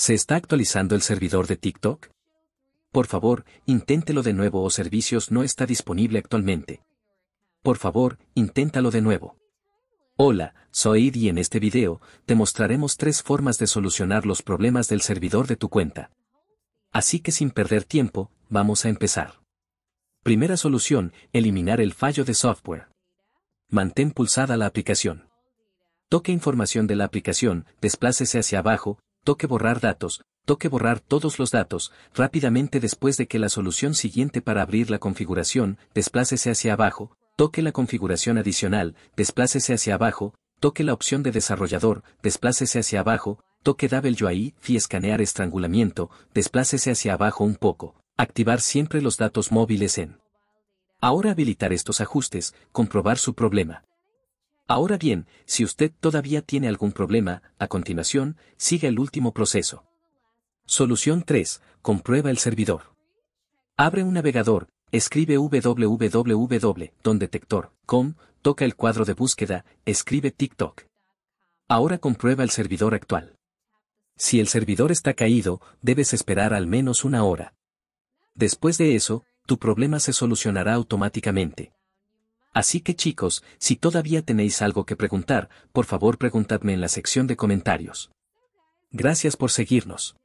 ¿Se está actualizando el servidor de TikTok? Por favor, inténtelo de nuevo o servicios no está disponible actualmente. Por favor, inténtalo de nuevo. Hola, soy Id y en este video te mostraremos tres formas de solucionar los problemas del servidor de tu cuenta. Así que sin perder tiempo, vamos a empezar. Primera solución, eliminar el fallo de software. Mantén pulsada la aplicación. Toque información de la aplicación, desplácese hacia abajo toque borrar datos, toque borrar todos los datos, rápidamente después de que la solución siguiente para abrir la configuración, desplácese hacia abajo, toque la configuración adicional, desplácese hacia abajo, toque la opción de desarrollador, desplácese hacia abajo, toque Double UI y escanear estrangulamiento, desplácese hacia abajo un poco, activar siempre los datos móviles en. Ahora habilitar estos ajustes, comprobar su problema. Ahora bien, si usted todavía tiene algún problema, a continuación, siga el último proceso. Solución 3. Comprueba el servidor. Abre un navegador, escribe www.dondetector.com, toca el cuadro de búsqueda, escribe TikTok. Ahora comprueba el servidor actual. Si el servidor está caído, debes esperar al menos una hora. Después de eso, tu problema se solucionará automáticamente. Así que chicos, si todavía tenéis algo que preguntar, por favor preguntadme en la sección de comentarios. Gracias por seguirnos.